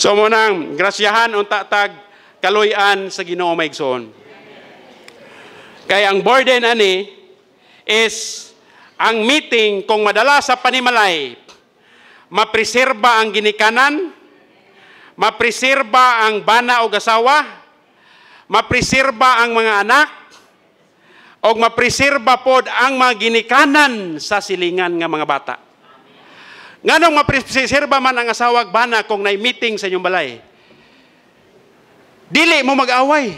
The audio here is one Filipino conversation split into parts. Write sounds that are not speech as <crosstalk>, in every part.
So munang grasyahan unta tag kaloyan sa Ginoo maigsoon. Kay ang burden ani is ang meeting kung madala sa panimalay mapreserba ang ginikanan, mapreserba ang bana o asawa, mapreserba ang mga anak, og mapreserba pod ang mga ginikanan sa silingan nga mga bata. Nga nung mapresirba man ang asawag bana kung nay meeting sa inyong balay. Dili mo mag-away.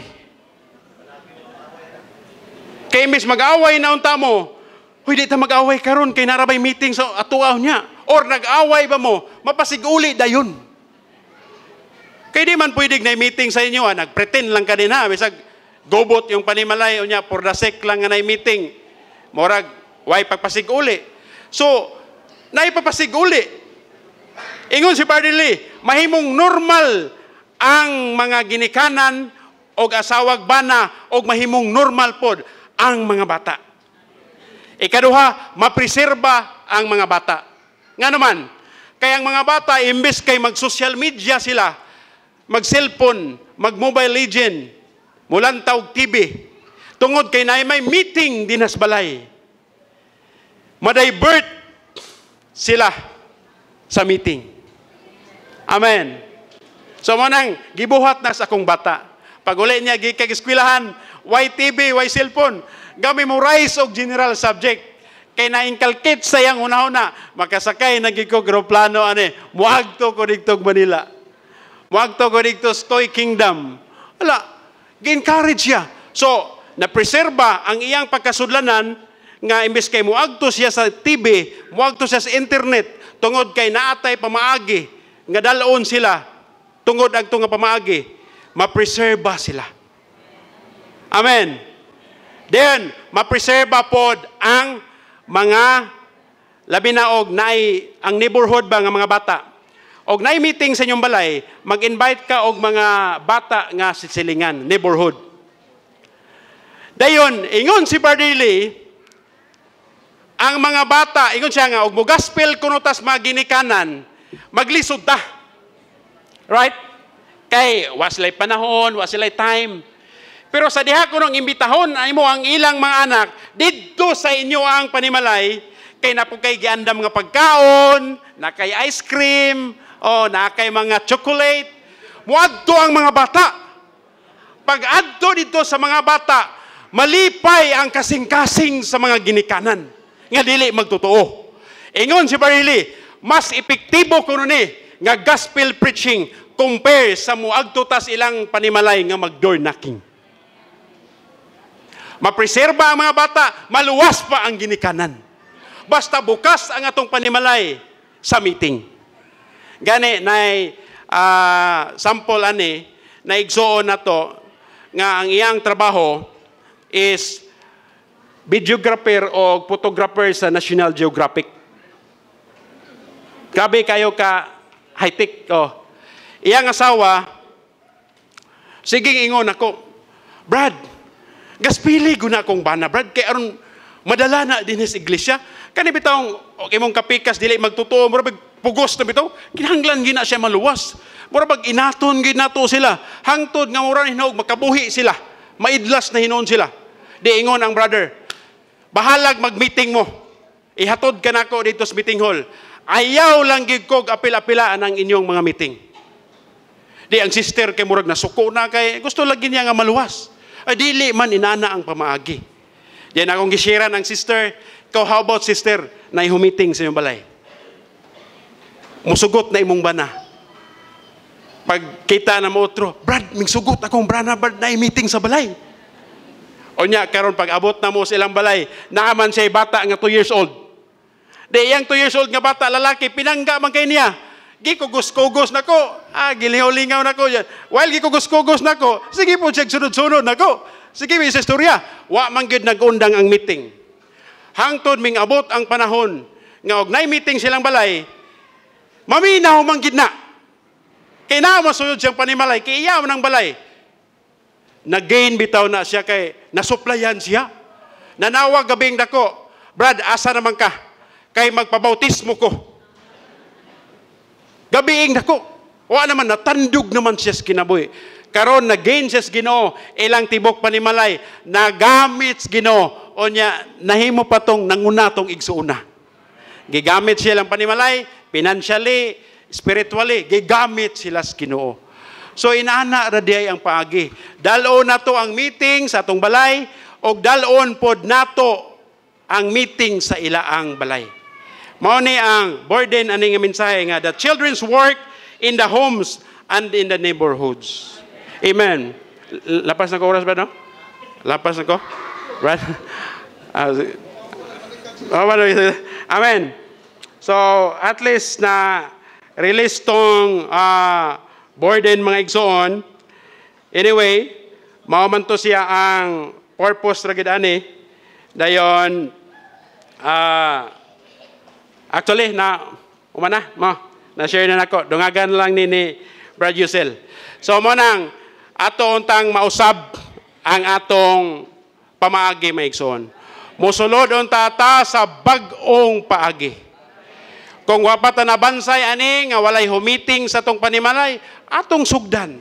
Kay imbes mag-away na unta mo, huy, di ta mag-away karon kay narabay meeting sa so atuaw niya. Or nag-away ba mo, mapasiguli dayon. Kay di man pwedeng na meeting sa inyo, ah, nagpretend lang ka din ha. Ah. gobot yung panimalay o niya, for the sake lang nga na meeting. Morag, why pagpasiguli. So, na ipapasiguli. Ingon si Brother Lee, mahimong normal ang mga ginikanan o asawag bana o mahimong normal pod ang mga bata. Ikaduha, mapreserba ang mga bata. Nga naman, kaya ang mga bata, imbes kay mag-social media sila, mag-cellphone, mag-mobile legend, mulantaw TV, tungod kay na may meeting dinas balay. Madivert sila sa meeting. Amen. So mo nang gibuhat na sa akong bata. Pag uli niya gikag eskwelahan, why TV, why cellphone? Gami mo rice og general subject kay na-inculcate sa yang una-una, makasakay nagikog roplano ani, muagto ko dito Manila. Muagto ko dito Toy Kingdom. Wala, gin encourage ya. So, na preserba ang iyang pagkasudlanan nga imbes kay muagto siya sa TV, muagto siya sa internet tungod kay naatay pamaagi nga dalon sila tungod agto nga pamaagi, mapreserba sila. Amen. Then, mapreserba pod ang mga labi na og naay ang neighborhood ba nga mga bata. Og naay meeting sa inyong balay, mag-invite ka og mga bata nga sisilingan, neighborhood. Dayon, ingon si Brother Lee, ang mga bata, ingon siya nga, og mogaspel kuno tas maginikanan, maglisod ta. Right? Kay waslay panahon, waslay time. Pero sa diha ko nung imbitahon ay mo ang ilang mga anak, didto sa inyo ang panimalay, kay na kay giandam nga pagkaon, na kay ice cream, o na kay mga chocolate. Muadto ang mga bata. Pag adto dito sa mga bata, malipay ang kasing-kasing sa mga ginikanan nga dili magtotoo. Ingon si Barili, mas epektibo kuno ni nga gospel preaching compare sa muagto tas ilang panimalay nga mag-door knocking. Mapreserba ang mga bata, maluwas pa ang ginikanan. Basta bukas ang atong panimalay sa meeting. Gani, na uh, ah, sample ani, na igsoon na to, nga ang iyang trabaho is videographer o photographer sa National Geographic. Grabe kayo ka high-tech. Oh. Iyang asawa, sige ingon ako, Brad, gaspili guna akong bana, Brad, kay aron madala na din sa iglesia. Kani bitaw, okay mong kapikas, dili magtotoo, mura pugos na bitaw, kinahanglan gina siya maluwas. Mura bag inaton ginato sila, hangtod nga mura hinog, makabuhi sila, maidlas na hinon sila. Di ingon ang brother, bahalag mag-meeting mo. Ihatod ka na ko dito sa meeting hall. Ayaw lang gigkog kog apil-apilaan ang inyong mga meeting. Di ang sister kay murag nasuko na kay gusto lagi niya nga maluwas. Ay dili man inana ang pamaagi. Diyan akong gishare ang sister, Ikaw, how about sister? Naihumiting sa inyong balay. Musugot na imong bana. Pagkita na mo otro, Brad, ming sugot akong brana, Brad, na meeting sa balay. O nya, karon pag abot na mo sa ilang balay, naaman siya bata nga 2 years old. Di yang 2 years old nga bata, lalaki, pinangga man kay niya. Gikugos-kugos na ko. Ah, gilingaw-lingaw na ko. While gikugos-kugos na ko, sige po, siya sunod-sunod na ko. Sige, may istorya. Wa man gid nagundang ang meeting. Hangtod ming abot ang panahon nga og nay meeting silang balay, maminaw man gid na. Kay na mo masuyod siyang panimalay, kay iyaw ng balay nagain bitaw na siya kay nasuplayan siya. Nanawag gabing dako, Brad, asa naman ka? Kay magpabautismo ko. Gabiing dako. Wa naman, natandog naman siya sa kinabuhi. Karon na gain siya sa ginoo, ilang tibok Malay, nagamit sa ginoo, o niya, nahimo pa tong nanguna tong igsuuna. Gigamit siya lang panimalay, financially, spiritually, gigamit sila sa ginoo. So inana radiay ang paagi. Dalon nato ang meeting sa atong balay og dalon pod nato ang meeting sa ilaang balay. Mao ni ang burden ani nga mensahe nga the children's work in the homes and in the neighborhoods. Amen. Lapas na ko oras ba no? Lapas na ko? Right? <laughs> Ah, oh, Amen. So, at least na release tong uh, Borden mga igsoon. Anyway, mao man to siya ang purpose ra gid ani dayon ah uh, actually na umana mo na share na nako dungagan lang ni ni Brad Yusel. So mo nang ato untang mausab ang atong pamaagi maigsoon. Musulod unta ta sa bag-ong paagi. Kung wapata na bansay ani nga walay humiting sa tong panimalay, atong sugdan.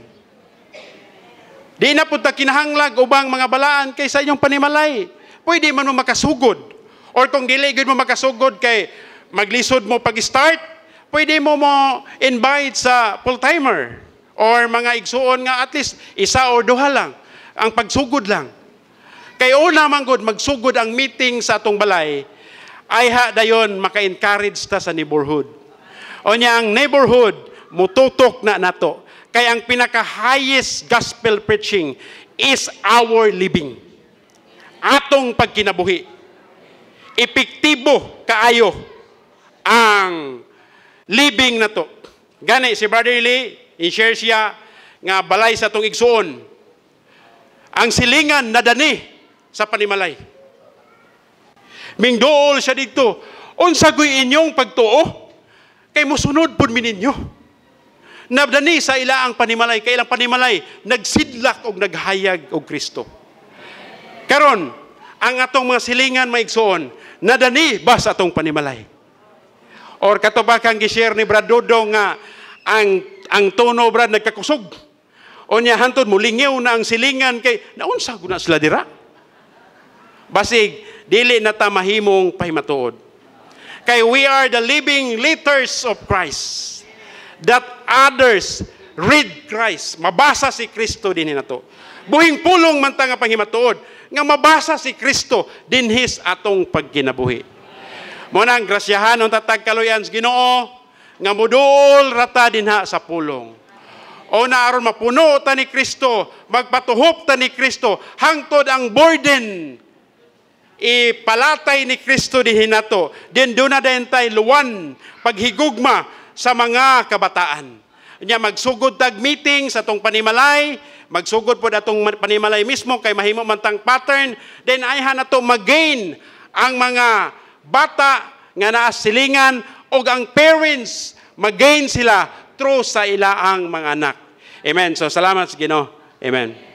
Di na punta kinahanglag ubang mga balaan kaysa inyong panimalay. Pwede man mo makasugod. Or kung dili gud mo makasugod kay maglisod mo pag-start, pwede mo mo invite sa full-timer or mga igsuon nga at least isa o duha lang ang pagsugod lang. Kay una man gud magsugod ang meeting sa atong balay ayha dayon maka-encourage ta sa neighborhood. O niya ang neighborhood, mututok na nato. Kaya ang pinaka-highest gospel preaching is our living. Atong pagkinabuhi. Epektibo kaayo ang living na to. Gani, si Brother Lee, i-share siya nga balay sa itong igsoon. Ang silingan na dani sa panimalay. Mingdol siya dito. Unsa gud inyong pagtuo? Kay mosunod pud mininyo. ninyo. Nabdani sa ila ang panimalay kay ilang panimalay nagsidlak og naghayag og Kristo. Karon, ang atong mga silingan maigsoon, nadani ba sa atong panimalay? Or kato ba kang gishare ni Brad Dodo nga ang ang tono Brad nagkakusog. O niya hantod mo na ang silingan kay naunsa na sila dira. Basig Dili na ta mahimong pahimatuod. Kay we are the living letters of Christ that others read Christ. Mabasa si Kristo din to. Buhing pulong man ta nga panghimatuod nga mabasa si Kristo din his atong pagkinabuhi. Mo nang grasyahan ang tatag kaluyan sa Ginoo nga mudol rata dinha sa pulong. O na aron mapuno ta ni Kristo, magpatuhop ta ni Kristo, hangtod ang burden ipalatay ni Kristo di hinato. Then doon na dentay luwan paghigugma sa mga kabataan. Nya magsugod tag meeting sa tong panimalay, magsugod pod atong panimalay mismo kay mahimo man tang pattern, then ay to magain ang mga bata nga naa silingan o ang parents magain sila through sa ilaang mga anak. Amen. So salamat sa Ginoo. Amen.